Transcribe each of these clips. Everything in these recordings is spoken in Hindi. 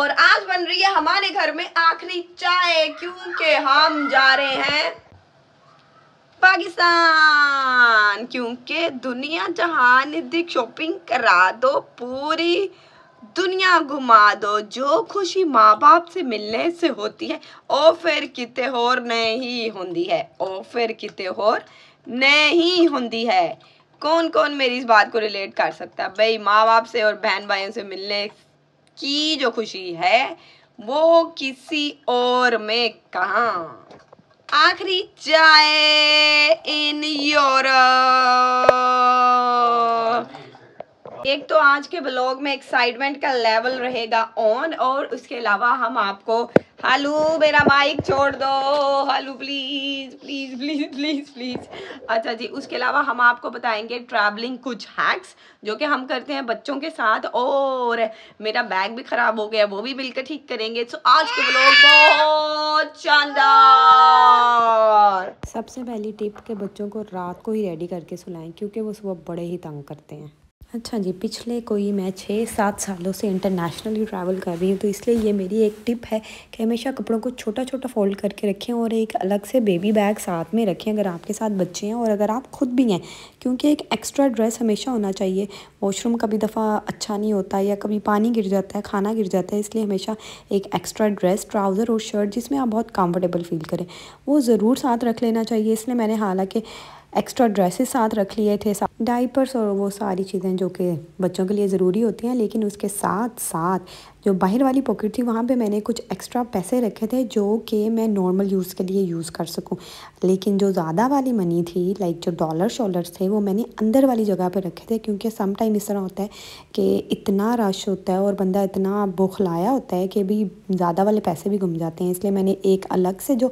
और आज बन रही है हमारे घर में आखिरी चाय क्योंकि हम जा रहे हैं पाकिस्तान क्योंकि दुनिया जहान दिख शॉपिंग करा दो पूरी दुनिया घुमा दो जो खुशी माँ बाप से मिलने से होती है ओ फिर किते होर नहीं होती है ओ फिर किते होर नहीं होती है कौन कौन मेरी इस बात को रिलेट कर सकता है भाई माँ बाप से और बहन भाइयों से मिलने की जो खुशी है वो किसी और में कहा आखिरी चाय इन यूरोप एक तो आज के ब्लॉग में एक्साइटमेंट का लेवल रहेगा ऑन और उसके अलावा हम आपको हलू मेरा माइक छोड़ दो हलू please please please please please अच्छा जी उसके अलावा हम आपको बताएंगे ट्रैवलिंग कुछ हैक्स जो कि हम करते हैं बच्चों के साथ और मेरा बैग भी खराब हो गया वो भी मिलकर ठीक करेंगे तो आज के ब्लॉग बहुत शानदार सबसे पहली टिप के बच्चों को रात को ही रेडी करके सुनाएं क्योंकि वो सुबह बड़े ही तंग करते हैं अच्छा जी पिछले कोई मैं छः सात सालों से इंटरनेशनली ट्रैवल कर रही हूँ तो इसलिए ये मेरी एक टिप है कि हमेशा कपड़ों को छोटा छोटा फोल्ड करके रखें और एक अलग से बेबी बैग साथ में रखें अगर आपके साथ बच्चे हैं और अगर आप खुद भी हैं क्योंकि एक एक्स्ट्रा ड्रेस हमेशा होना चाहिए वॉशरूम कभी दफ़ा अच्छा नहीं होता या कभी पानी गिर जाता है खाना गिर जाता है इसलिए हमेशा एक एक्स्ट्रा ड्रेस ट्राउज़र और शर्ट जिसमें आप बहुत कम्फर्टेबल फील करें वो ज़रूर साथ रख लेना चाहिए इसलिए मैंने हालाँकि एक्स्ट्रा ड्रेसेस साथ रख लिए थे डाइपर्स और वो सारी चीज़ें जो कि बच्चों के लिए ज़रूरी होती हैं लेकिन उसके साथ साथ जो बाहर वाली पॉकेट थी वहाँ पे मैंने कुछ एक्स्ट्रा पैसे रखे थे जो कि मैं नॉर्मल यूज़ के लिए यूज़ कर सकूँ लेकिन जो ज़्यादा वाली मनी थी लाइक जो डॉलर शॉलर्स थे वो मैंने अंदर वाली जगह पर रखे थे क्योंकि सम टाइम इस तरह होता है कि इतना रश होता है और बंदा इतना लाया होता है कि भी ज़्यादा वाले पैसे भी गुम जाते हैं इसलिए मैंने एक अलग से जो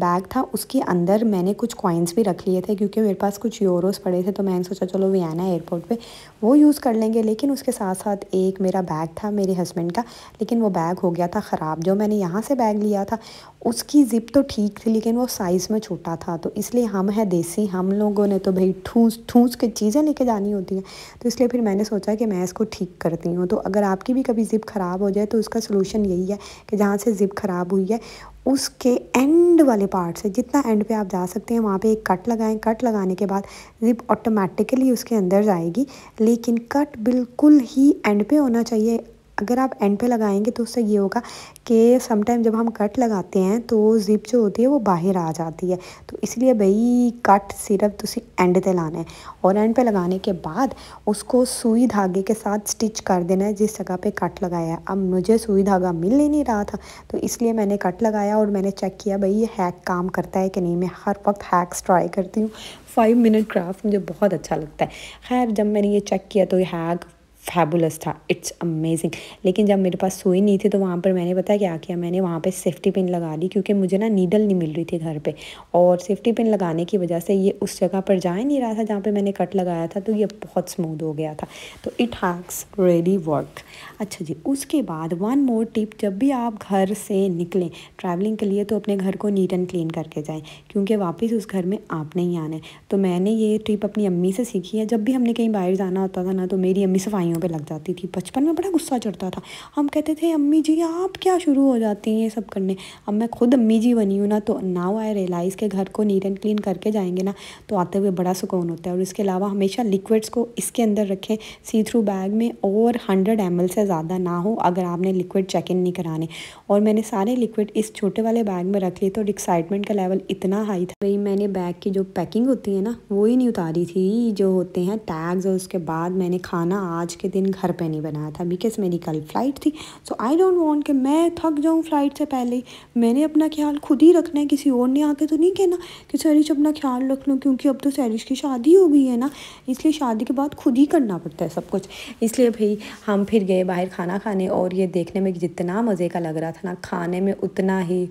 बैग था उसके अंदर मैंने कुछ कॉइन्स भी रख लिए थे क्योंकि मेरे पास कुछ यूरोस पड़े थे तो मैंने सोचा चलो वियाना एयरपोर्ट पर वो यूज़ कर लेंगे लेकिन उसके साथ साथ एक मेरा बैग था मेरे हस्बैंड का लेकिन वो बैग हो गया था ख़राब जो मैंने यहाँ से बैग लिया था उसकी ज़िप तो ठीक थी लेकिन वो साइज़ में छोटा था तो इसलिए हम है देसी हम लोगों ने तो भाई ठूस ठूस के चीज़ें लेके जानी होती हैं तो इसलिए फिर मैंने सोचा कि मैं इसको ठीक करती हूँ तो अगर आपकी भी कभी ज़िप ख़राब हो जाए तो उसका सोलूशन यही है कि जहाँ से ज़िप ख़राब हुई है उसके एंड वाले पार्ट से जितना एंड पे आप जा सकते हैं वहाँ पे एक कट लगाएं कट लगाने के बाद ज़िप ऑटोमेटिकली उसके अंदर जाएगी लेकिन कट बिल्कुल ही एंड पे होना चाहिए अगर आप एंड पे लगाएंगे तो उससे ये होगा कि समटाइम जब हम कट लगाते हैं तो जिप जो होती है वो बाहर आ जाती है तो इसलिए भई कट सिर्फ तुम तो एंड पे लाना है और एंड पे लगाने के बाद उसको सुई धागे के साथ स्टिच कर देना है जिस जगह पे कट लगाया है अब मुझे सुई धागा मिल ही नहीं रहा था तो इसलिए मैंने कट लगाया और मैंने चेक किया भई ये हैक काम करता है कि नहीं मैं हर वक्त हैक्स ट्राई करती हूँ फाइव मिनट क्राफ्ट मुझे बहुत अच्छा लगता है खैर जब मैंने ये चेक किया तो ये हैक फैबुलस था इट्स अमेजिंग लेकिन जब मेरे पास सुई नहीं थी तो वहाँ पर मैंने पता क्या किया मैंने वहाँ पे सेफ्टी पिन लगा ली क्योंकि मुझे ना नीडल नहीं मिल रही थी घर पे और सेफ्टी पिन लगाने की वजह से ये उस जगह पर जा ही नहीं रहा था जहाँ पे मैंने कट लगाया था तो ये बहुत स्मूद हो गया था तो इट हैक्स रेडी वर्क अच्छा जी उसके बाद वन मोर टिप जब भी आप घर से निकलें ट्रैवलिंग के लिए तो अपने घर को नीट एंड क्लीन करके जाएँ क्योंकि वापस उस घर में आपने ही आना है तो मैंने ये टिप अपनी अम्मी से सीखी है जब भी हमने कहीं बाहर जाना होता था ना तो मेरी अम्मी सफाई सफाइयों पे लग जाती थी बचपन में बड़ा गुस्सा चढ़ता था हम कहते थे अम्मी जी आप क्या शुरू हो जाती हैं ये सब करने अब मैं खुद अम्मी जी बनी हूँ ना तो नाव आई रियलाइज़ के घर को नीट एंड क्लीन करके जाएंगे ना तो आते हुए बड़ा सुकून होता है और इसके अलावा हमेशा लिक्विड्स को इसके अंदर रखें सी थ्रू बैग में और हंड्रेड एम से ज़्यादा ना हो अगर आपने लिक्विड चेक इन नहीं कराने और मैंने सारे लिक्विड इस छोटे वाले बैग में रख लिए तो एक्साइटमेंट का लेवल इतना हाई था भाई मैंने बैग की जो पैकिंग होती है ना वो ही नहीं उतारी थी जो होते हैं टैग्स और उसके बाद मैंने खाना आज के दिन घर पे नहीं बनाया था बिकॉज मेरी कल फ़्लाइट थी सो आई डोंट वांट कि मैं थक जाऊँ फ़्लाइट से पहले मैंने अपना ख्याल खुद ही रखना है किसी और ने आके तो नहीं कहना कि सैरिश अपना ख्याल रख लूँ क्योंकि अब तो सैरिश की शादी हो गई है ना इसलिए शादी के बाद खुद ही करना पड़ता है सब कुछ इसलिए भाई हम फिर गए बाहर खाना खाने और ये देखने में जितना मज़े का लग रहा था ना खाने में उतना ही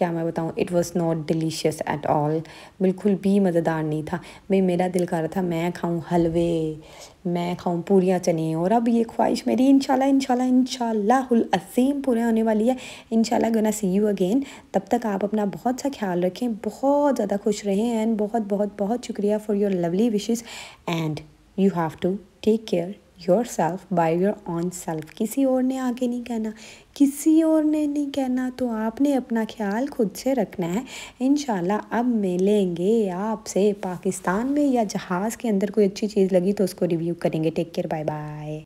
क्या मैं बताऊँ it was not delicious at all बिल्कुल भी मज़ेदार नहीं था भाई मेरा दिल कर रहा था मैं खाऊँ हलवे मैं खाऊँ पूरियाँ चने और अब ये ख्वाहिश मेरी इन शाला इन शाला इन असीम पूरे होने वाली है इनशाला गना सी यू अगेन तब तक आप अपना बहुत सा ख्याल रखें बहुत ज़्यादा खुश रहें एंड बहुत बहुत बहुत शुक्रिया for your lovely wishes and you have to take care yourself by your own self किसी और ने आगे नहीं कहना किसी और ने नहीं कहना तो आपने अपना ख्याल खुद से रखना है इन अब मिलेंगे आपसे पाकिस्तान में या जहाज़ के अंदर कोई अच्छी चीज़ लगी तो उसको रिव्यू करेंगे टेक केयर बाय बाय